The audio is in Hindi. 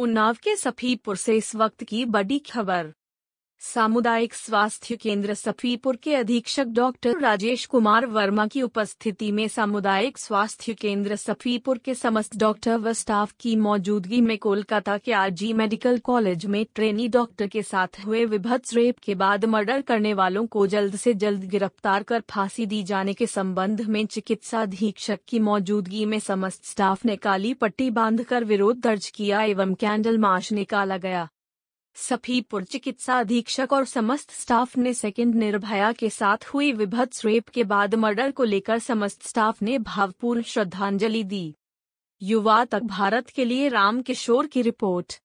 उन्नाव के सफीपुर से इस वक्त की बड़ी खबर सामुदायिक स्वास्थ्य केंद्र सफीपुर के अधीक्षक डॉक्टर राजेश कुमार वर्मा की उपस्थिति में सामुदायिक स्वास्थ्य केंद्र सफीपुर के समस्त डॉक्टर व स्टाफ की मौजूदगी में कोलकाता के आरजी मेडिकल कॉलेज में ट्रेनी डॉक्टर के साथ हुए विभत्स रेप के बाद मर्डर करने वालों को जल्द से जल्द गिरफ्तार कर फांसी दी जाने के संबंध में चिकित्सा अधीक्षक की मौजूदगी में समस्त स्टाफ ने काली पट्टी बांध विरोध दर्ज किया एवं कैंडल मार्च निकाला गया सफीपुर चिकित्सा अधीक्षक और समस्त स्टाफ ने सेकंड निर्भया के साथ हुई विभत्स रेप के बाद मर्डर को लेकर समस्त स्टाफ ने भावपूर्ण श्रद्धांजलि दी युवा तक भारत के लिए राम किशोर की रिपोर्ट